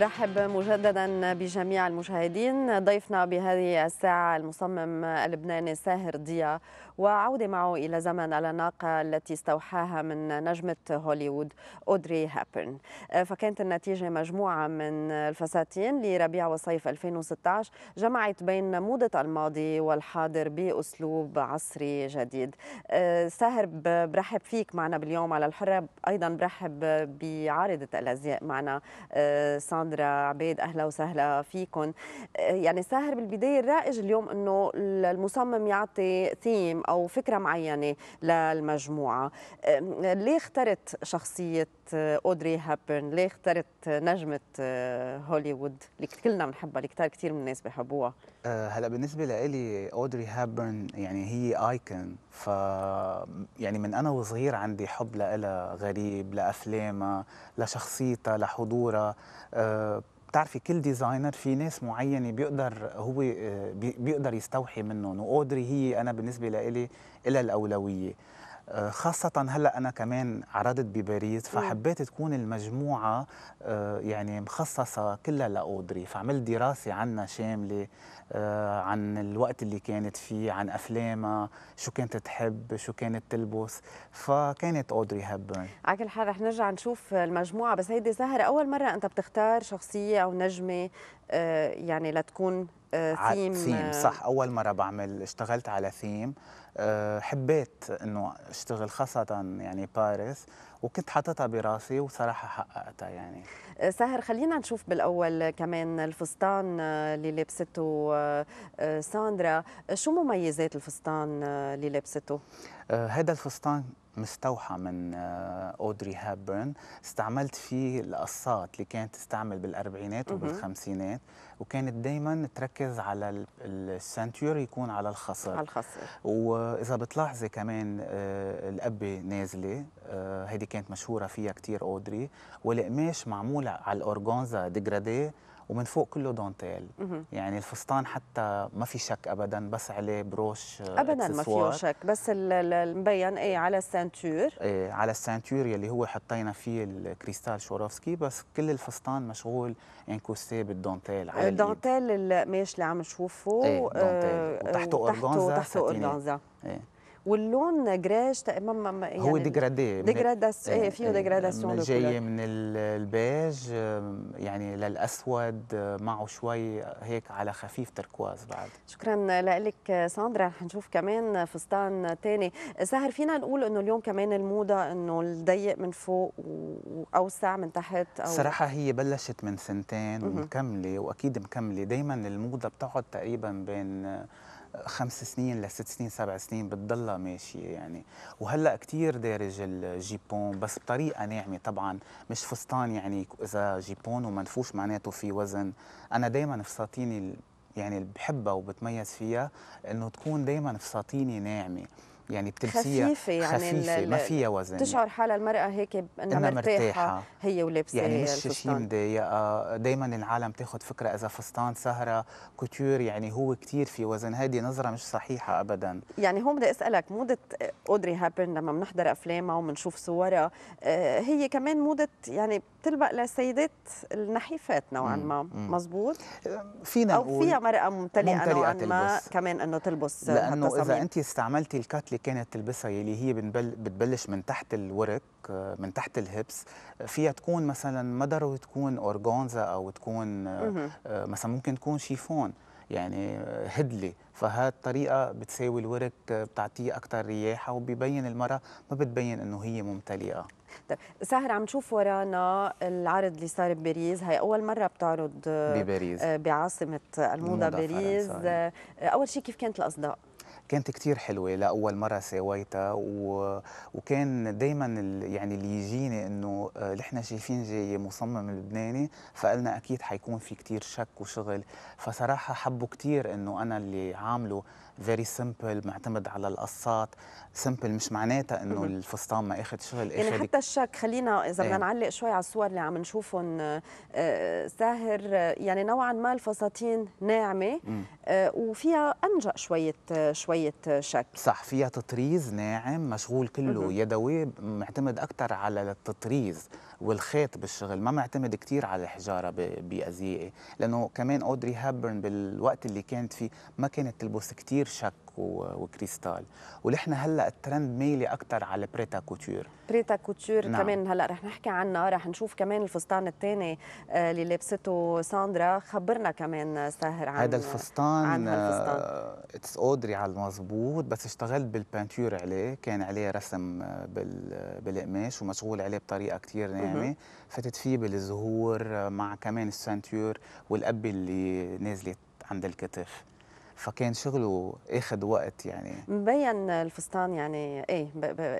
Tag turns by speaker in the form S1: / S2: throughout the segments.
S1: رحب مجددا بجميع المشاهدين ضيفنا بهذه الساعة المصمم اللبناني ساهر ضياء وعودة معه إلى زمن الأناقة التي استوحاها من نجمة هوليوود أودري هابرن فكانت النتيجة مجموعة من الفساتين لربيع وصيف 2016 جمعت بين موضة الماضي والحاضر بأسلوب عصري جديد ساهر برحب فيك معنا باليوم على الحرة أيضا برحب بعارضة الأزياء معنا آه، سان ساندرا عبيد اهلا وسهلا فيكم آه، يعني ساهر بالبدايه الرائج اليوم انه المصمم يعطي ثيم او فكره معينه للمجموعه آه، ليه اخترت شخصيه اودري هابن ليه اخترت نجمه آه، هوليوود اللي كلنا بنحبها اللي كثير كثير من الناس بحبوها هلا بالنسبه لإلي
S2: اودري هابن يعني هي ايكون ف يعني من انا وصغير عندي حب لها غريب لافلامها لشخصيتها لحضورها بتعرفي كل ديزاينر في ناس معينه بيقدر هو آه، بيقدر يستوحي منهم واودري هي انا بالنسبه لإلي لها الاولويه آه، خاصة هلا أنا كمان عرضت بباريس فحبيت تكون المجموعة آه، يعني مخصصة كلها لأودري فعملت دراسة عنها شاملة آه، عن الوقت اللي كانت فيه عن أفلامها شو كانت تحب شو كانت تلبس فكانت أودري هابرن
S1: على كل حال رح نرجع نشوف المجموعة بس هيدي زهرة أول مرة أنت بتختار شخصية أو نجمة يعني لتكون آه، ثيم ثيم آه. صح
S2: اول مره بعمل اشتغلت على ثيم آه، حبيت انه اشتغل خاصه يعني باريس وكنت حاططها براسي وصراحه حققتها يعني
S1: آه، ساهر خلينا نشوف بالاول كمان الفستان آه، اللي لابسته آه، ساندرا شو مميزات الفستان اللي لابسته
S2: هذا الفستان مستوحى من اودري هابرن استعملت فيه القصات اللي كانت تستعمل بالاربعينات وبالخمسينات وكانت دائما تركز على السنتور يكون على الخصر على الخصر واذا بتلاحظي كمان القبه نازله هيدي كانت مشهوره فيها كثير اودري والقماش معمول على الاورغونزا ديجرادي ومن فوق كله دونتيل يعني الفستان حتى ما في شك ابدا بس عليه بروش آه، ابدا ما فيه شك
S1: بس المبين ايه على السانتور
S2: ايه على السانتور يلي هو حطينا فيه الكريستال شورافسكي بس كل الفستان مشغول انكوستي بالدونتيل على الدونتيل
S1: القماش اللي عم نشوفه ايه دونتيل آه، وتحته اورغونزا تحته اورغونزا ايه واللون جراج يعني هو ديجرادي ديجراداس إيه،, ايه فيه إيه، ديجراداسيون جاي
S2: من البيج يعني للاسود معه شوي هيك على خفيف تركواز بعد
S1: شكرا لك ساندرا رح نشوف كمان فستان ثاني سهر فينا نقول انه اليوم كمان الموضه انه الضيق من فوق واوسع من تحت او صراحه
S2: هي بلشت من سنتين ومكمله واكيد مكمله دائما الموضه بتقعد تقريبا بين خمس سنين لست سنين سبع سنين بتضلها ماشيه يعني وهلا كتير دارج الجيبون بس بطريقه ناعمه طبعا مش فستان يعني اذا جيبون ومنفوش معناته في وزن انا دائما فساتيني يعني اللي بحبها وبتميز فيها انه تكون دائما فساتيني ناعمه يعني بتلبسيها خفيفه يعني خفيفه ما فيها وزن تشعر
S1: حالها المراه هيك انها مرتاحة, مرتاحه هي ولابسه يعني مش شيء
S2: مضايقه آه، دائما العالم تاخذ فكره اذا فستان سهره كوتور يعني هو كثير في وزن هذه نظره مش صحيحه ابدا
S1: يعني هون بدي اسالك موضه اودري هابن لما بنحضر افلامها وبنشوف صورها آه، هي كمان موضه يعني بتلبق للسيدات النحيفات نوعا ما مزبوط فينا نقول او فيها مراه ممتلئه نوعا ما كمان انه تلبس لانه اذا انت
S2: استعملتي الكتله اللي كانت تلبسها يلي هي بتبلش من تحت الورك آه، من تحت الهبس آه، فيها تكون مثلا ما ضروري تكون اورجانزا او تكون آه، مثلا ممكن تكون شيفون يعني هدله فهاد الطريقه بتساوي الورك بتعطيه اكثر رياحه وبيبين المراه ما بتبين انه هي ممتلئه
S1: طيب سهر عم نشوف ورانا العرض اللي صار بباريس هي اول مره بتعرض بباريس بعاصمه الموضه باريس إيه. اول شيء كيف كانت الاصداء
S2: كانت كتير حلوه لاول مره سويتها و... وكان دائما ال... يعني اللي يجيني انه آه، نحن شايفين جاي مصمم لبناني فقلنا اكيد حيكون في كتير شك وشغل فصراحه حبوا كتير انه انا اللي عامله فيري سمبل معتمد على القصات سمبل مش معناتها انه الفستان ما اخذ
S1: شغل اخذ يعني حتى الشك خلينا اذا إيه. بدنا ايه. نعلق شوي على الصور اللي عم نشوفهم آه، آه، ساهر يعني نوعا ما الفساتين ناعمه وفيها انجأ شويه
S2: شويه شويه شك صح فيها تطريز ناعم مشغول كله يدوي معتمد اكثر على التطريز والخيط بالشغل ما معتمد كثير على الحجاره بازيائي لانه كمان اودري هابرن بالوقت اللي كانت فيه ما كانت تلبس كثير شك وكريستال ونحن هلا الترند ميلي اكثر على بريتا كوتور
S1: بريتا كوتور نعم. كمان هلا رح نحكي عنها رح نشوف كمان الفستان الثاني آه، اللي لابسته ساندرا خبرنا كمان ساهر عن هذا الفستان
S2: عن اتس اودري آه، على المظبوط بس اشتغلت بالبانتور عليه كان عليه رسم آه، بالقماش ومشغول عليه بطريقه كثير ناعمه قدامي يعني، فتت فيه بالزهور مع كمان السنتور والقبه اللي نازلت عند الكتف فكان شغله اخذ وقت يعني
S1: مبين الفستان يعني ايه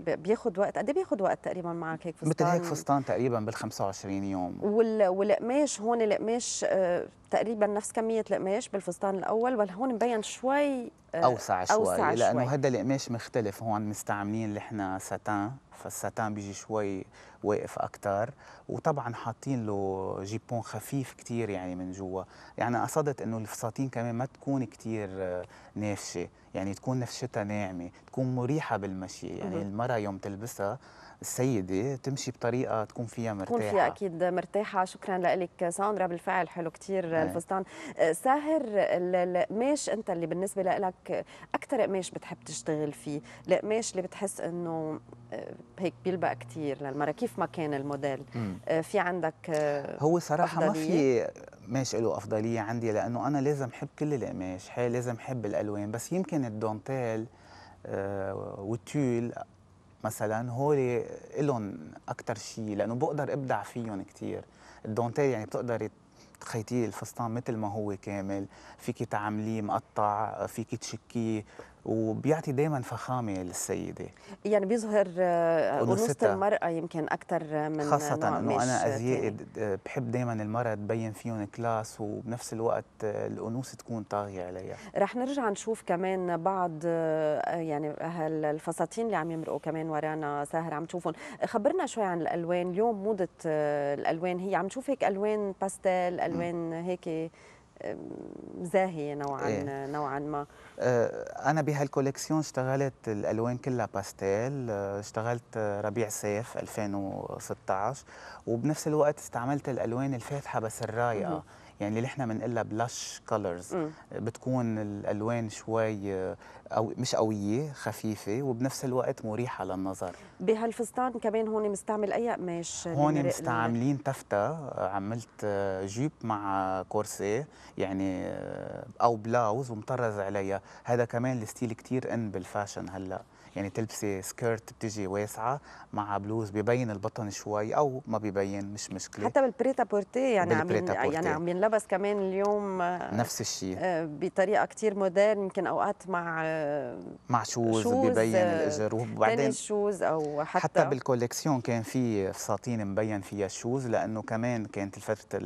S1: بياخذ وقت قد إيه بياخذ وقت تقريبا معك هيك فستان مثل هيك فستان
S2: تقريبا بال 25 يوم
S1: وال... والقماش هون القماش آه، تقريبا نفس كميه القماش بالفستان الاول ولا هون مبين شوي آه، اوسع شوي أوسع لانه هذا
S2: القماش مختلف هون مستعملين نحن ساتان فالساتان بيجي شوي واقف اكثر وطبعا حاطين له جيبون خفيف كثير يعني من جوا يعني قصدت انه الفساتين كمان ما تكون كثير آه، نافشه يعني تكون نفشتها ناعمه تكون مريحه بالمشي يعني المراه يوم تلبسها السيده تمشي بطريقه تكون فيها مرتاحه تكون فيها
S1: اكيد مرتاحه شكرا لك ساندرا بالفعل حلو كثير هي. نعم. الفستان أه، ساهر القماش انت اللي بالنسبه لك اكثر قماش بتحب تشتغل فيه القماش اللي بتحس انه أه، هيك بيلبق كثير للمراه كيف ما كان الموديل أه، في عندك هو صراحه أفضلية.
S2: ما في قماش له افضليه عندي لانه انا لازم أحب كل القماش لازم أحب الالوان بس يمكن الدونتيل والتول مثلا هولي لهم اكثر شيء لانه بقدر ابدع فيهم كثير الدونتيل يعني بتقدري تخيطي الفستان مثل ما هو كامل فيكي تعمليه مقطع فيكي تشكيه وبيعطي دائما فخامه للسيده
S1: يعني بيظهر آه، انوثه المراه يمكن اكثر من خاصه انه انا ازياء
S2: بحب دائما المراه تبين فيهم كلاس وبنفس الوقت آه، الانوثه تكون طاغيه عليها
S1: رح نرجع نشوف كمان بعض آه، يعني هالفساتين اللي عم يمرقوا كمان ورانا ساهر عم تشوفهم خبرنا شوي عن الالوان اليوم موضه الالوان هي عم نشوف هيك الوان باستيل الوان هيك زاهيه نوعا إيه. نوعا ما آه،
S2: انا بهالكوليكسيون اشتغلت الالوان كلها باستيل آه، اشتغلت ربيع صيف 2016 وبنفس الوقت استعملت الالوان الفاتحه بس الرايقه يعني اللي احنا بنقلها بلاش كولرز بتكون الالوان شوي أو مش قويه خفيفه وبنفس الوقت مريحه للنظر
S1: بهالفستان كمان هون مستعمل اي قماش هون مستعملين
S2: تفته عملت جيب مع كورسيه يعني او بلاوز ومطرز عليها هذا كمان الستيل كتير ان بالفاشن هلا يعني تلبسي سكيرت بتجي واسعه مع بلوز ببين البطن شوي او ما ببين مش مشكله حتى
S1: بالبريتا بورتي يعني عم يعني عم بس كمان اليوم
S2: نفس الشيء آه،
S1: بطريقه كثير مودرن يمكن اوقات مع آه،
S2: مع شوز, شوز ببين آه، الاجر وبعدين
S1: شوز او حتى حتى
S2: بالكوليكسيون كان في فساتين مبين فيها الشوز لانه كمان كانت فتره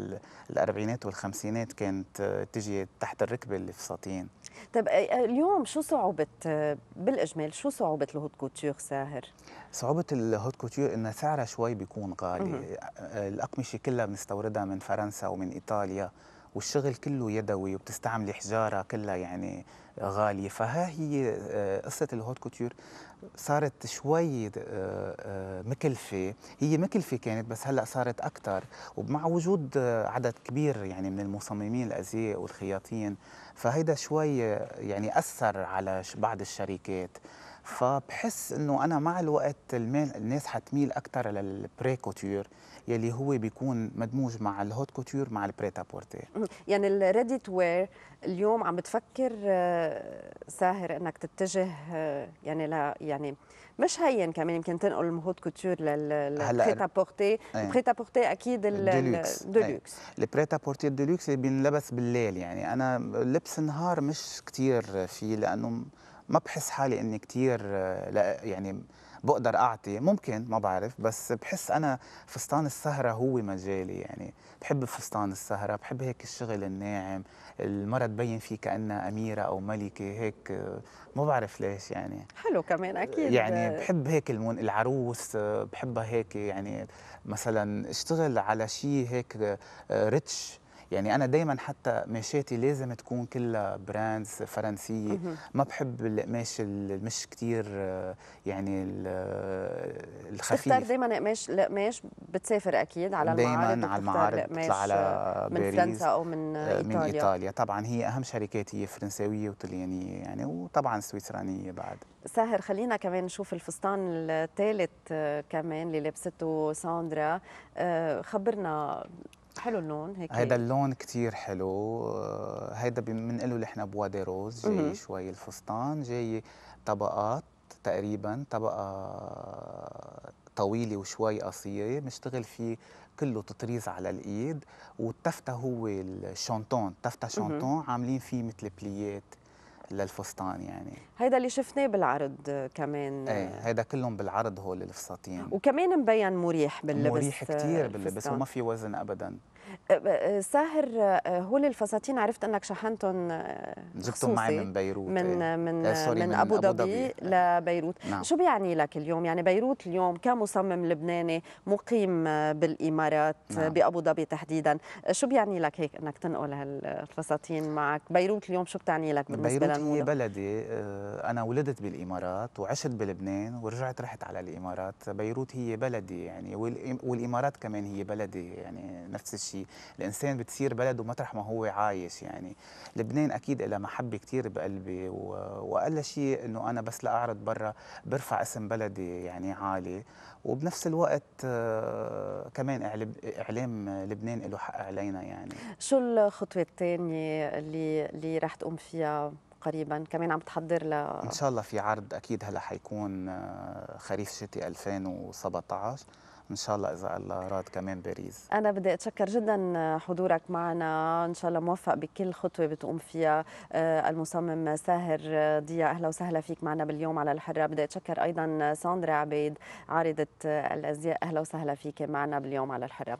S2: الاربعينات والخمسينات كانت تجي تحت الركبه الفساتين
S1: طب اليوم شو صعوبه بالاجمال شو صعوبه الهوت كوتور ساهر؟ صعوبه الهوت
S2: كوتيور انها سعرها شوي بيكون غالي الاقمشه كلها بنستوردها من فرنسا ومن ايطاليا والشغل كله يدوي وبتستعملي حجاره كلها يعني غاليه فها هي آه، قصه الهوت كوتور صارت شوي آه، آه، مكلفه هي مكلفه كانت بس هلا صارت اكثر ومع وجود عدد كبير يعني من المصممين الازياء والخياطين فهيدا شوي يعني اثر على بعض الشركات فبحس انه انا مع الوقت الناس حتميل اكثر للبري كوتور يلي هو بيكون مدموج مع الهوت كوتور مع البريتا بورتي
S1: يعني الريدي تو وير اليوم عم بتفكر آه، ساهر انك تتجه آه، يعني لا يعني مش هين كمان يمكن تنقل الهوت كوتور للبريتا بورتي إيه. إيه. البريتا بورتي اكيد الدولوكس
S2: البريتا بورتي الدولوكس اللي بينلبس بالليل يعني انا لبس النهار مش كثير فيه لانه ما بحس حالي اني كثير آه، لا يعني بقدر اعطي ممكن ما بعرف بس بحس انا فستان السهره هو مجالي يعني بحب فستان السهره بحب هيك الشغل الناعم المرة تبين فيه كانها اميره او ملكه هيك آه، ما بعرف ليش يعني
S1: حلو كمان اكيد يعني بحب
S2: هيك المون العروس آه، بحبها هيك يعني مثلا اشتغل على شيء هيك ريتش يعني انا دائما حتى ماشاتي لازم تكون كلها براندز فرنسيه ما بحب القماش المش كثير آه، يعني آه، الخفيف بتختار
S1: دائما قماش القماش بتسافر اكيد على المعارض دائما على المعارض بتطلع على آه، من فرنسا او من ايطاليا من ايطاليا
S2: طبعا هي اهم شركات هي فرنساويه وطليانيه يعني وطبعا سويسرانيه بعد
S1: ساهر خلينا كمان نشوف الفستان الثالث كمان اللي لابسته ساندرا خبرنا حلو اللون هيك هيدا
S2: اللون كثير حلو آه، هيدا بنقله نحن بوادي روز جاي مم. شوي الفستان جاي طبقات تقريبا طبقه طويله وشوي قصيره بنشتغل فيه كله تطريز على الايد والتفته هو الشونتون تفته شونتون عاملين فيه مثل بليات للفستان
S1: يعني هيدا اللي شفناه بالعرض كمان ايه هيدا كلهم بالعرض هول الفساتين وكمان مبين مريح باللبس مريح كثير باللبس وما في وزن ابدا ساهر آه، هول الفساتين عرفت انك شحنتهم آه، جبتهم معي من بيروت من إيه؟ آه، من, إيه من, من ابو ظبي لبيروت نعم. شو بيعني لك اليوم يعني بيروت اليوم كمصمم لبناني مقيم بالامارات نعم. بابو ظبي تحديدا شو بيعني لك هيك انك تنقل هالفساتين معك بيروت اليوم شو بتعني لك بالنسبه بيروت هي
S2: بلدي انا ولدت بالامارات وعشت بلبنان ورجعت رحت على الامارات بيروت هي بلدي يعني والامارات كمان هي بلدي يعني نفس الشيء شيء الانسان بتصير بلده مطرح ما هو عايش يعني لبنان اكيد لها محبه كثير بقلبي واقل شيء انه انا بس لاعرض برا برفع اسم بلدي يعني عالي وبنفس الوقت آه، كمان اعلام لبنان له حق علينا يعني
S1: شو الخطوه الثانيه اللي اللي راح تقوم فيها قريبا كمان عم تحضر ل ان
S2: شاء الله في عرض اكيد هلا حيكون آه، خريف شتي 2017 ان شاء الله اذا الله راد كمان باريس
S1: انا بدي اتشكر جدا حضورك معنا ان شاء الله موفق بكل خطوه بتقوم فيها آه، المصمم ساهر ضياء اهلا وسهلا فيك معنا باليوم على الحره بدي اتشكر ايضا ساندرا عبيد عارضه الازياء اهلا وسهلا فيك معنا باليوم على الحره